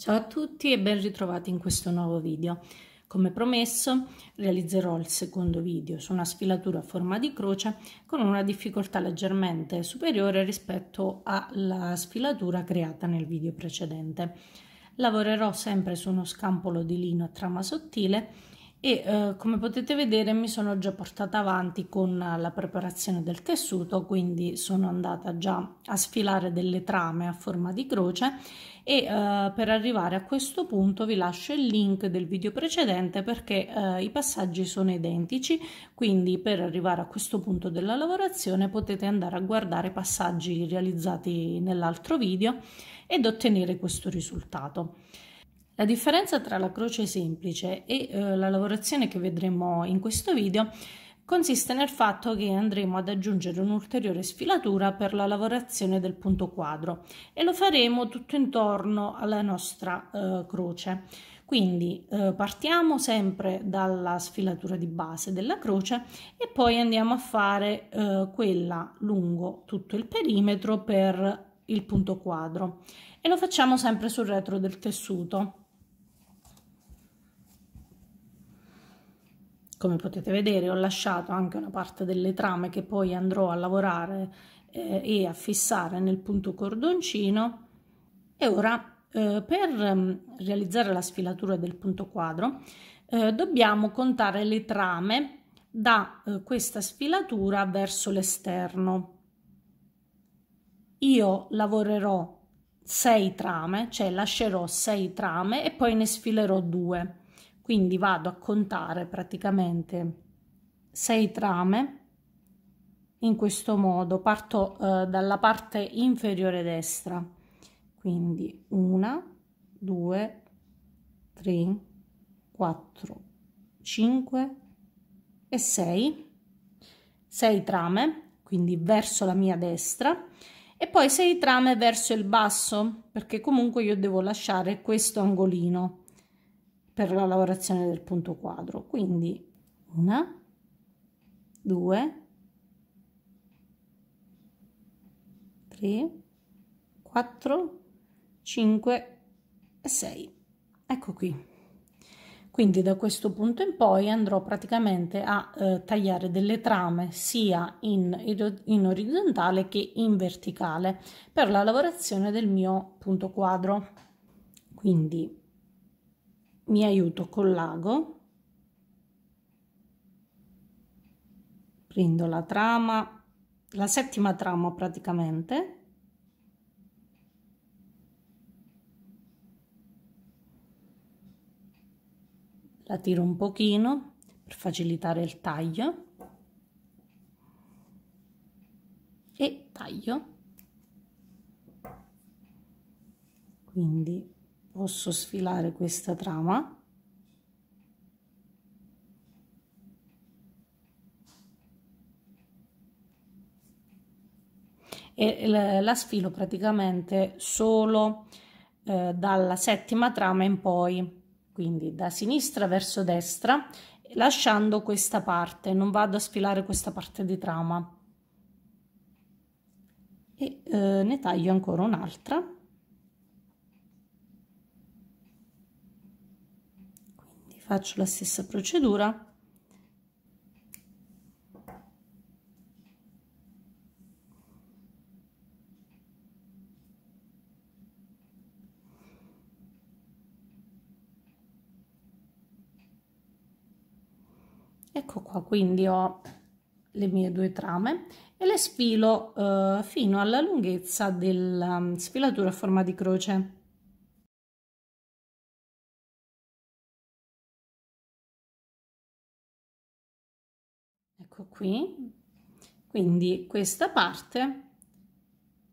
Ciao a tutti e ben ritrovati in questo nuovo video. Come promesso realizzerò il secondo video su una sfilatura a forma di croce con una difficoltà leggermente superiore rispetto alla sfilatura creata nel video precedente. Lavorerò sempre su uno scampolo di lino a trama sottile e eh, come potete vedere mi sono già portata avanti con eh, la preparazione del tessuto quindi sono andata già a sfilare delle trame a forma di croce e eh, per arrivare a questo punto vi lascio il link del video precedente perché eh, i passaggi sono identici quindi per arrivare a questo punto della lavorazione potete andare a guardare i passaggi realizzati nell'altro video ed ottenere questo risultato la differenza tra la croce semplice e eh, la lavorazione che vedremo in questo video consiste nel fatto che andremo ad aggiungere un'ulteriore sfilatura per la lavorazione del punto quadro e lo faremo tutto intorno alla nostra eh, croce. Quindi eh, partiamo sempre dalla sfilatura di base della croce e poi andiamo a fare eh, quella lungo tutto il perimetro per il punto quadro e lo facciamo sempre sul retro del tessuto. come potete vedere ho lasciato anche una parte delle trame che poi andrò a lavorare eh, e a fissare nel punto cordoncino e ora eh, per mm, realizzare la sfilatura del punto quadro eh, dobbiamo contare le trame da eh, questa sfilatura verso l'esterno io lavorerò 6 trame cioè lascerò 6 trame e poi ne sfilerò 2 quindi vado a contare praticamente 6 trame in questo modo. Parto eh, dalla parte inferiore destra. Quindi 1, 2, 3, 4, 5 e 6. 6 trame, quindi verso la mia destra e poi 6 trame verso il basso perché comunque io devo lasciare questo angolino per la lavorazione del punto quadro quindi una due tre quattro cinque e sei ecco qui quindi da questo punto in poi andrò praticamente a eh, tagliare delle trame sia in, in, orizzontale che in verticale per la lavorazione del mio punto quadro quindi mi aiuto col lago prendo la trama la settima trama praticamente la tiro un pochino per facilitare il taglio e taglio quindi posso sfilare questa trama e la sfilo praticamente solo eh, dalla settima trama in poi quindi da sinistra verso destra lasciando questa parte non vado a sfilare questa parte di trama e eh, ne taglio ancora un'altra faccio la stessa procedura ecco qua quindi ho le mie due trame e le sfilo eh, fino alla lunghezza della mm, sfilatura a forma di croce qui, quindi questa parte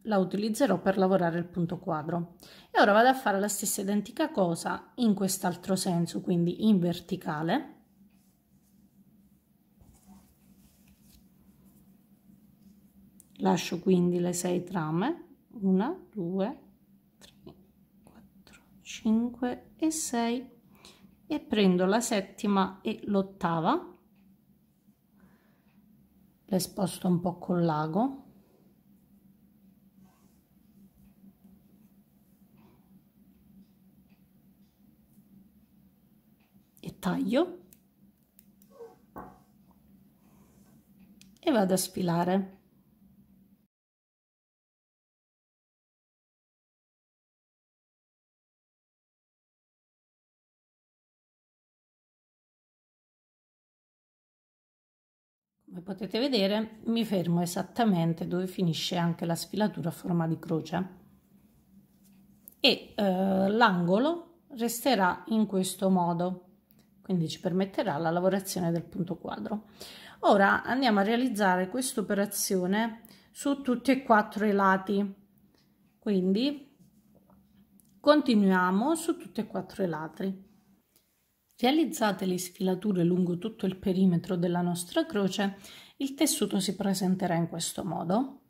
la utilizzerò per lavorare il punto quadro. E ora vado a fare la stessa identica cosa in quest'altro senso, quindi in verticale. Lascio quindi le sei trame, una, due, tre, quattro, cinque e sei, e prendo la settima e l'ottava le sposto un po' col lago e taglio e vado a sfilare Come potete vedere mi fermo esattamente dove finisce anche la sfilatura a forma di croce e eh, l'angolo resterà in questo modo quindi ci permetterà la lavorazione del punto quadro. Ora andiamo a realizzare questa operazione su tutti e quattro i lati, quindi continuiamo su tutti e quattro i lati. Realizzate le sfilature lungo tutto il perimetro della nostra croce, il tessuto si presenterà in questo modo,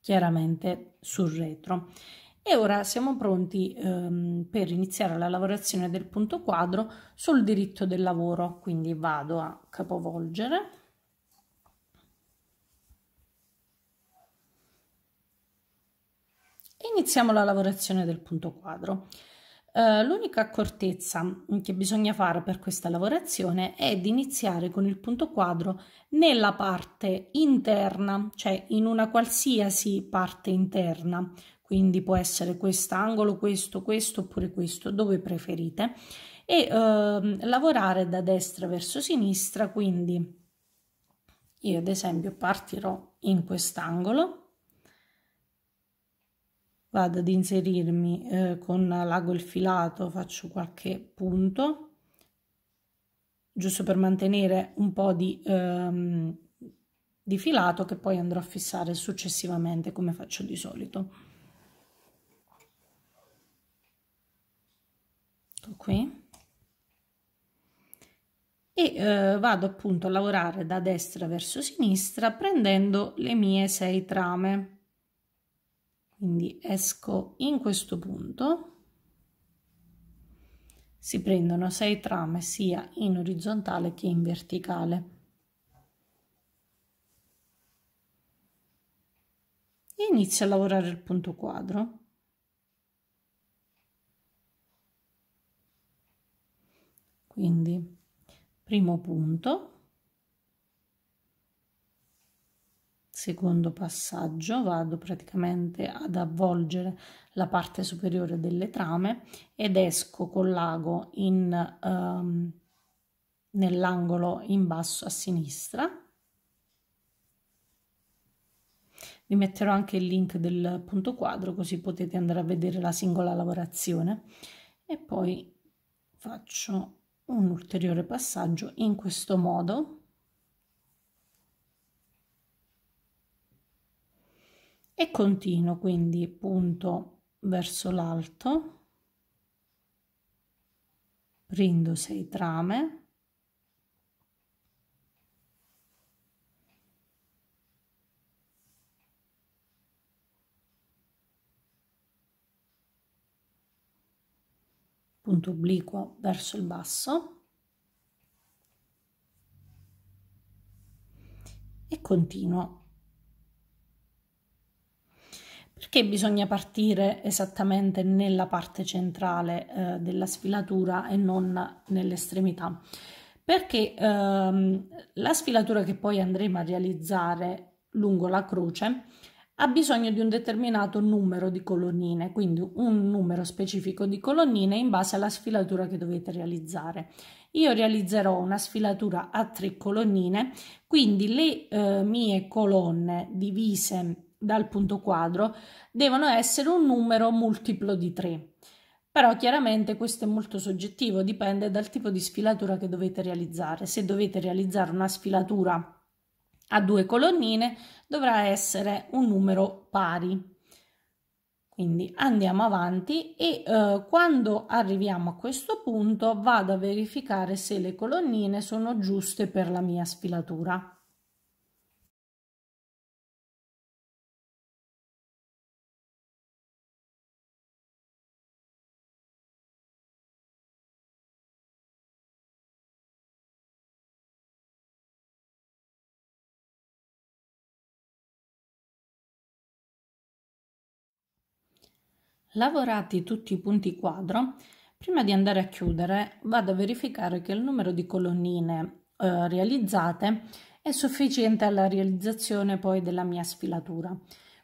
chiaramente sul retro. E ora siamo pronti ehm, per iniziare la lavorazione del punto quadro sul diritto del lavoro, quindi vado a capovolgere. Iniziamo la lavorazione del punto quadro. Eh, l'unica accortezza che bisogna fare per questa lavorazione è di iniziare con il punto quadro nella parte interna, cioè in una qualsiasi parte interna, quindi può essere quest'angolo, questo, questo oppure questo, dove preferite, e uh, lavorare da destra verso sinistra, quindi io ad esempio partirò in quest'angolo vado ad inserirmi eh, con l'ago il filato faccio qualche punto giusto per mantenere un po' di, ehm, di filato che poi andrò a fissare successivamente come faccio di solito ecco qui e eh, vado appunto a lavorare da destra verso sinistra prendendo le mie sei trame quindi esco in questo punto si prendono 6 trame sia in orizzontale che in verticale e inizio a lavorare il punto quadro quindi primo punto secondo passaggio vado praticamente ad avvolgere la parte superiore delle trame ed esco con l'ago in um, nell'angolo in basso a sinistra vi metterò anche il link del punto quadro così potete andare a vedere la singola lavorazione e poi faccio un ulteriore passaggio in questo modo e continuo quindi punto verso l'alto rindo 6 trame punto obliquo verso il basso e continuo perché bisogna partire esattamente nella parte centrale eh, della sfilatura e non nell'estremità? Perché ehm, la sfilatura che poi andremo a realizzare lungo la croce ha bisogno di un determinato numero di colonnine, quindi un numero specifico di colonnine in base alla sfilatura che dovete realizzare. Io realizzerò una sfilatura a tre colonnine, quindi le eh, mie colonne divise dal punto quadro devono essere un numero multiplo di 3. Però chiaramente questo è molto soggettivo, dipende dal tipo di sfilatura che dovete realizzare. Se dovete realizzare una sfilatura a due colonnine dovrà essere un numero pari. Quindi andiamo avanti e eh, quando arriviamo a questo punto vado a verificare se le colonnine sono giuste per la mia sfilatura. Lavorati tutti i punti quadro, prima di andare a chiudere vado a verificare che il numero di colonnine eh, realizzate è sufficiente alla realizzazione poi della mia sfilatura.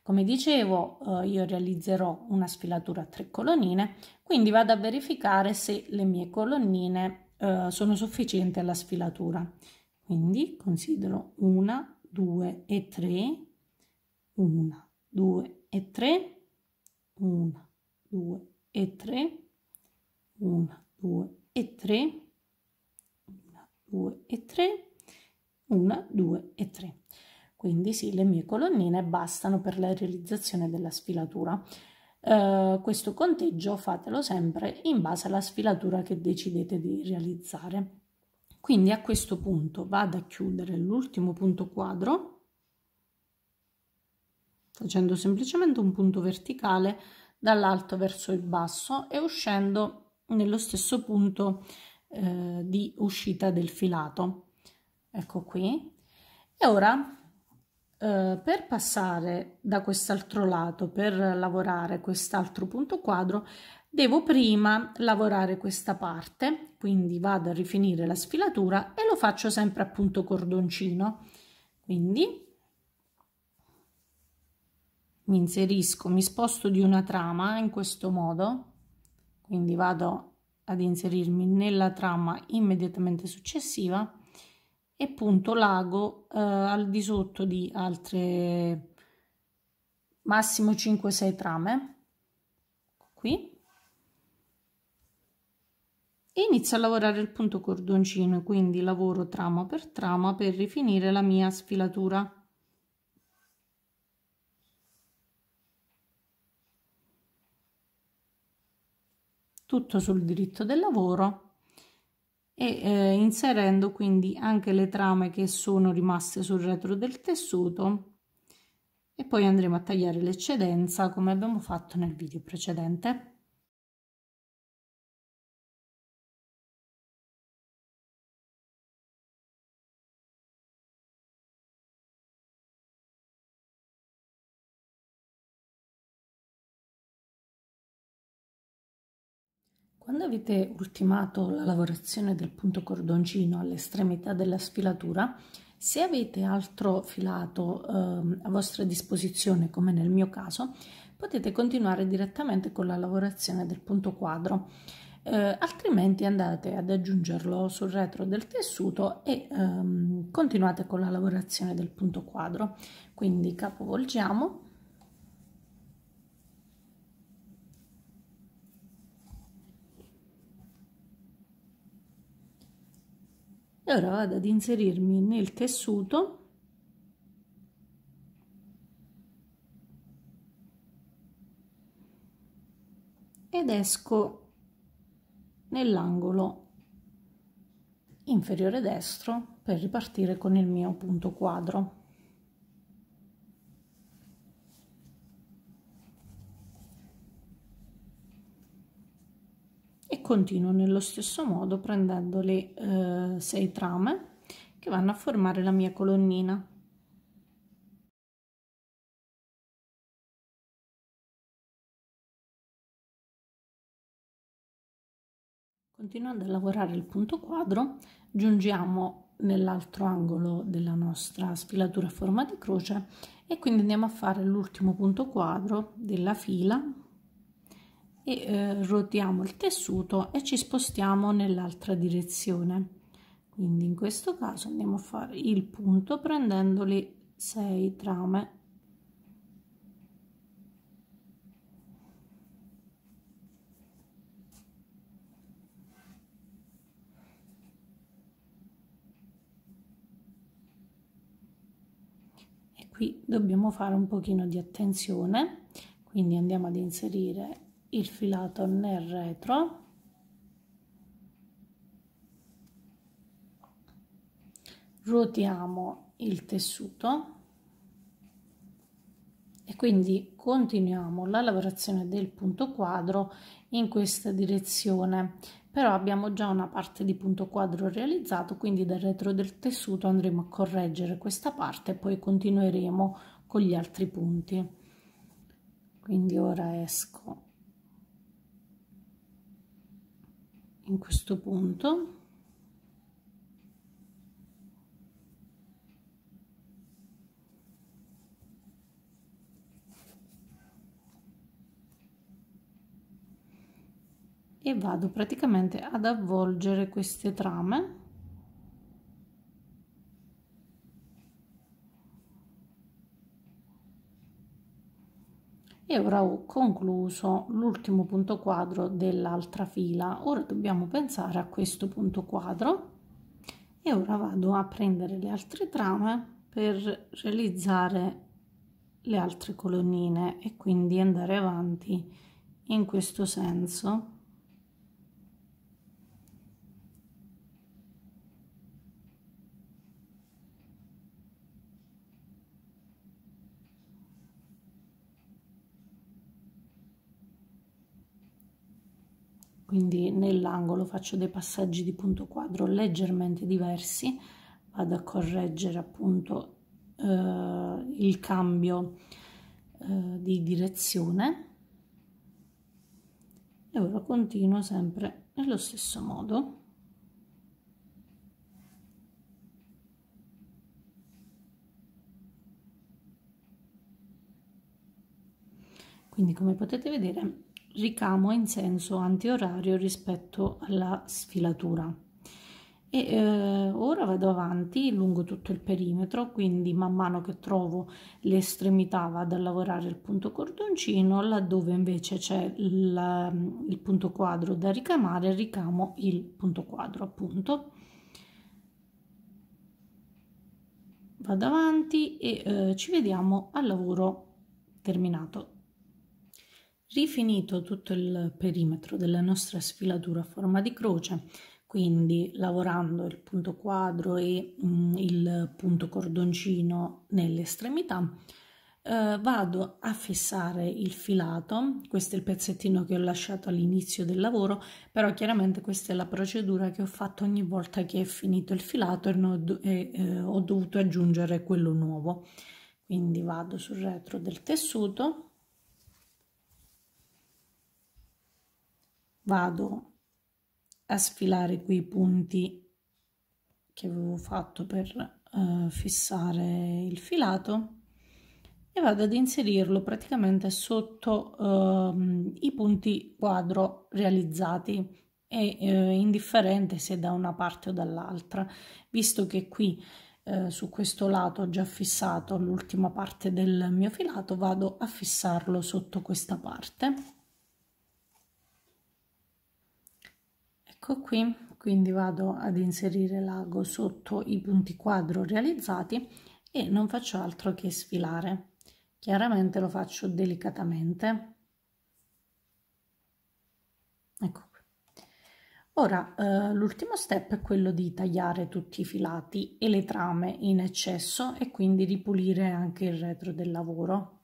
Come dicevo, eh, io realizzerò una sfilatura a tre colonnine, quindi vado a verificare se le mie colonnine eh, sono sufficienti alla sfilatura. Quindi considero una, due e tre, una, due e tre, una, 2 e 3, 1, 2 e 3, 1, 2 e 3, 1, 2 e 3. Quindi sì, le mie colonnine bastano per la realizzazione della sfilatura. Uh, questo conteggio fatelo sempre in base alla sfilatura che decidete di realizzare. Quindi a questo punto vado a chiudere l'ultimo punto quadro facendo semplicemente un punto verticale dall'alto verso il basso e uscendo nello stesso punto eh, di uscita del filato ecco qui e ora eh, per passare da quest'altro lato per lavorare quest'altro punto quadro devo prima lavorare questa parte quindi vado a rifinire la sfilatura e lo faccio sempre a punto cordoncino quindi mi inserisco, mi sposto di una trama in questo modo, quindi vado ad inserirmi nella trama immediatamente successiva e punto l'ago eh, al di sotto di altre massimo 5-6 trame, qui, e inizio a lavorare il punto cordoncino, quindi lavoro trama per trama per rifinire la mia sfilatura. tutto sul diritto del lavoro e eh, inserendo quindi anche le trame che sono rimaste sul retro del tessuto e poi andremo a tagliare l'eccedenza come abbiamo fatto nel video precedente. Quando avete ultimato la lavorazione del punto cordoncino all'estremità della sfilatura, se avete altro filato eh, a vostra disposizione, come nel mio caso, potete continuare direttamente con la lavorazione del punto quadro. Eh, altrimenti andate ad aggiungerlo sul retro del tessuto e ehm, continuate con la lavorazione del punto quadro quindi capovolgiamo e ora vado ad inserirmi nel tessuto ed esco nell'angolo inferiore destro per ripartire con il mio punto quadro continuo nello stesso modo prendendo le eh, 6 trame che vanno a formare la mia colonnina Continuando a lavorare il punto quadro, giungiamo nell'altro angolo della nostra sfilatura a forma di croce e quindi andiamo a fare l'ultimo punto quadro della fila e eh, rotiamo il tessuto e ci spostiamo nell'altra direzione quindi in questo caso andiamo a fare il punto prendendo le 6 trame e Qui dobbiamo fare un pochino di attenzione quindi andiamo ad inserire il filato nel retro ruotiamo il tessuto e quindi continuiamo la lavorazione del punto quadro in questa direzione però abbiamo già una parte di punto quadro realizzato quindi dal retro del tessuto andremo a correggere questa parte e poi continueremo con gli altri punti quindi ora esco in questo punto e vado praticamente ad avvolgere queste trame e ora ho concluso l'ultimo punto quadro dell'altra fila ora dobbiamo pensare a questo punto quadro e ora vado a prendere le altre trame per realizzare le altre colonnine e quindi andare avanti in questo senso quindi nell'angolo faccio dei passaggi di punto quadro leggermente diversi vado a correggere appunto eh, il cambio eh, di direzione e ora continuo sempre nello stesso modo quindi come potete vedere ricamo in senso antiorario rispetto alla sfilatura e eh, ora vado avanti lungo tutto il perimetro quindi man mano che trovo l'estremità vado a lavorare il punto cordoncino laddove invece c'è il, mm, il punto quadro da ricamare ricamo il punto quadro appunto vado avanti e eh, ci vediamo al lavoro terminato Rifinito tutto il perimetro della nostra sfilatura a forma di croce, quindi lavorando il punto quadro e mh, mm, il punto cordoncino nell'estremità, eh, vado a fissare il filato, questo è il pezzettino che ho lasciato all'inizio del lavoro, però chiaramente questa è la procedura che ho fatto ogni volta che è finito il filato e, e eh, ho dovuto aggiungere quello nuovo. Quindi vado sul retro del tessuto, vado a sfilare quei punti che avevo fatto per uh, fissare il filato e vado ad inserirlo praticamente sotto uh, i punti quadro realizzati e uh, indifferente se da una parte o dall'altra visto che qui eh, su questo lato ho già fissato l'ultima parte del mio filato vado a fissarlo sotto questa parte ecco qui quindi vado ad inserire l'ago sotto i punti quadro realizzati e non faccio altro che sfilare chiaramente lo faccio delicatamente ecco Ora, eh, l'ultimo step è quello di tagliare tutti i filati e le trame in eccesso e quindi ripulire anche il retro del lavoro.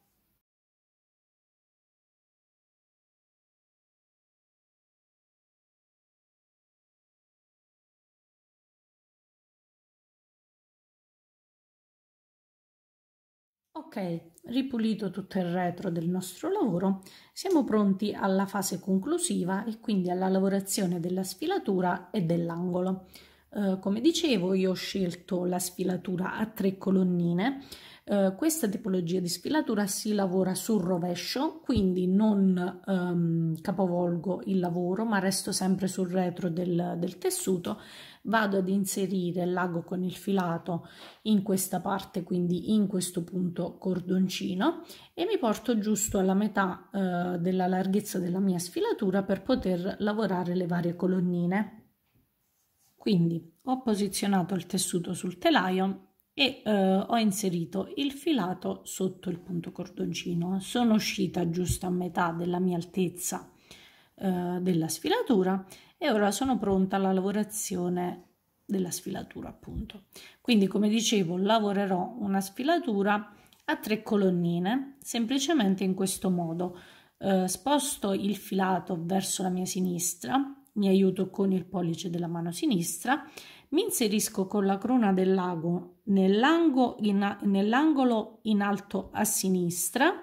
Ok, ripulito tutto il retro del nostro lavoro, siamo pronti alla fase conclusiva e quindi alla lavorazione della sfilatura e dell'angolo. Eh, come dicevo, io ho scelto la sfilatura a tre colonnine. Eh, questa tipologia di sfilatura si lavora sul rovescio, quindi non ehm, capovolgo il lavoro, ma resto sempre sul retro del, del tessuto vado ad inserire l'ago con il filato in questa parte quindi in questo punto cordoncino e mi porto giusto alla metà eh, della larghezza della mia sfilatura per poter lavorare le varie colonnine quindi ho posizionato il tessuto sul telaio e eh, ho inserito il filato sotto il punto cordoncino sono uscita giusto a metà della mia altezza eh, della sfilatura e ora sono pronta alla lavorazione della sfilatura appunto quindi come dicevo lavorerò una sfilatura a tre colonnine semplicemente in questo modo eh, sposto il filato verso la mia sinistra mi aiuto con il pollice della mano sinistra mi inserisco con la crona del lago nell'angolo in, in alto a sinistra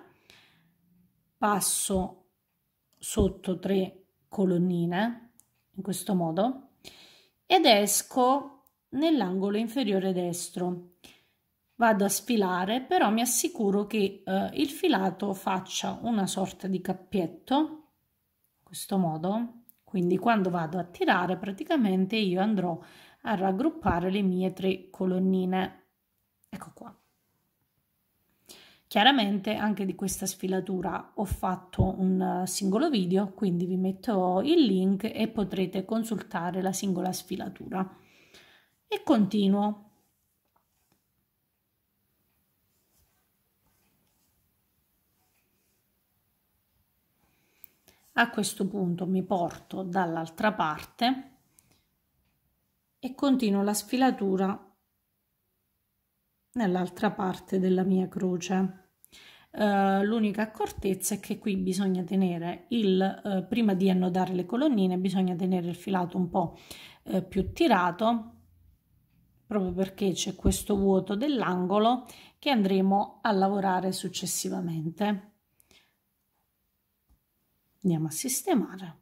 passo sotto tre colonnine in questo modo, ed esco nell'angolo inferiore destro. Vado a sfilare, però mi assicuro che eh, il filato faccia una sorta di cappietto, in questo modo. Quindi quando vado a tirare praticamente io andrò a raggruppare le mie tre colonnine. Ecco qua. Chiaramente anche di questa sfilatura ho fatto un eh, singolo video, quindi vi metto il link e potrete consultare la singola sfilatura. E continuo. A questo punto mi porto dall'altra parte e continuo la sfilatura nell'altra parte della mia croce. Eh, l'unica accortezza è che qui bisogna tenere il, uh, prima di annodare le colonnine, bisogna tenere il filato un po' uh, più tirato, proprio perché c'è questo vuoto dell'angolo che andremo a lavorare successivamente. Andiamo a sistemare.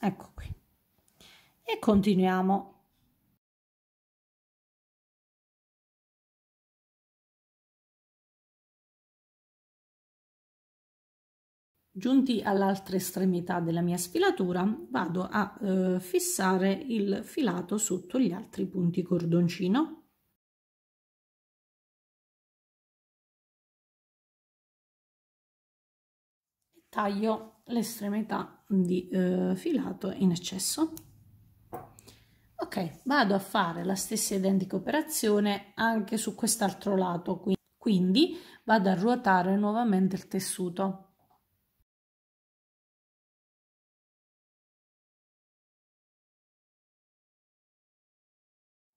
Ecco qui. E continuiamo Giunti all'altra estremità della mia sfilatura vado a eh, fissare il filato sotto gli altri punti cordoncino. E taglio l'estremità di eh, filato in eccesso. Ok, vado a fare la stessa identica operazione anche su quest'altro lato, quindi vado a ruotare nuovamente il tessuto.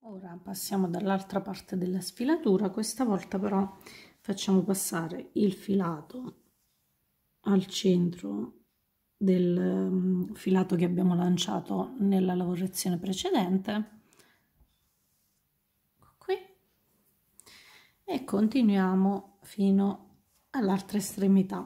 Ora passiamo dall'altra parte della sfilatura, questa volta però facciamo passare il filato al centro del mm, filato che abbiamo lanciato nella lavorazione precedente ecco qui e continuiamo fino all'altra estremità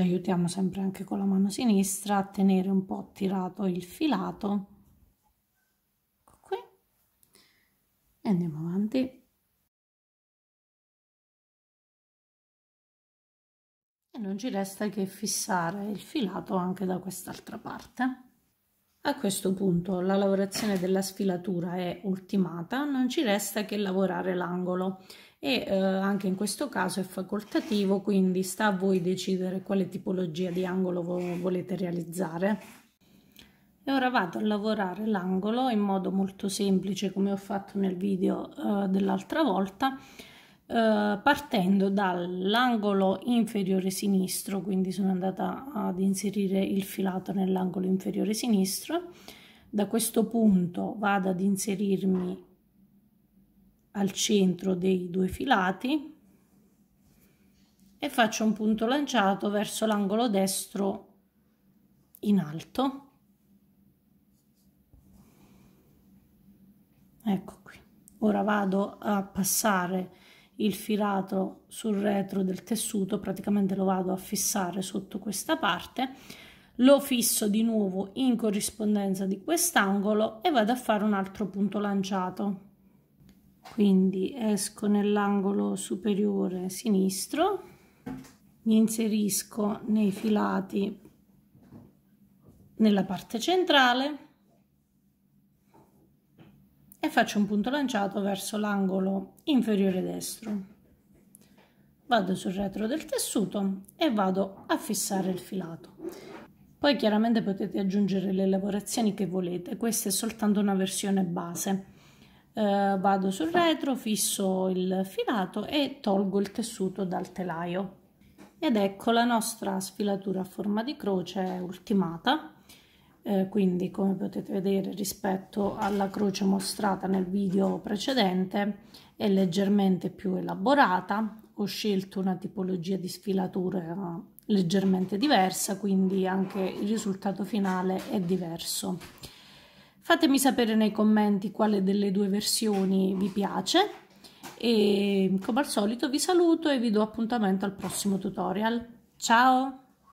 ci aiutiamo sempre anche con la mano sinistra a tenere un po' tirato il filato ecco qui e andiamo avanti e non ci resta che fissare il filato anche da quest'altra parte a questo punto la lavorazione della sfilatura è ultimata non ci resta che lavorare l'angolo e eh, anche in questo caso è facoltativo, quindi sta a voi decidere quale tipologia di angolo vo volete realizzare. E ora vado a lavorare l'angolo in modo molto semplice come ho fatto nel video eh, dell'altra volta, eh, partendo dall'angolo inferiore sinistro, quindi sono andata ad inserire il filato nell'angolo inferiore sinistro, da questo punto vado ad inserirmi al centro dei due filati e faccio un punto lanciato verso l'angolo destro in alto ecco qui ora vado a passare il filato sul retro del tessuto praticamente lo vado a fissare sotto questa parte lo fisso di nuovo in corrispondenza di quest'angolo e vado a fare un altro punto lanciato quindi esco nell'angolo superiore sinistro mi inserisco nei filati nella parte centrale e faccio un punto lanciato verso l'angolo inferiore destro vado sul retro del tessuto e vado a fissare il filato poi chiaramente potete aggiungere le lavorazioni che volete questa è soltanto una versione base eh, vado sul retro, fisso il filato e tolgo il tessuto dal telaio. Ed ecco la nostra sfilatura a forma di croce ultimata. Eh, quindi come potete vedere rispetto alla croce mostrata nel video precedente è leggermente più elaborata. Ho scelto una tipologia di sfilatura leggermente diversa, quindi anche il risultato finale è diverso. Fatemi sapere nei commenti quale delle due versioni vi piace e come al solito vi saluto e vi do appuntamento al prossimo tutorial. Ciao!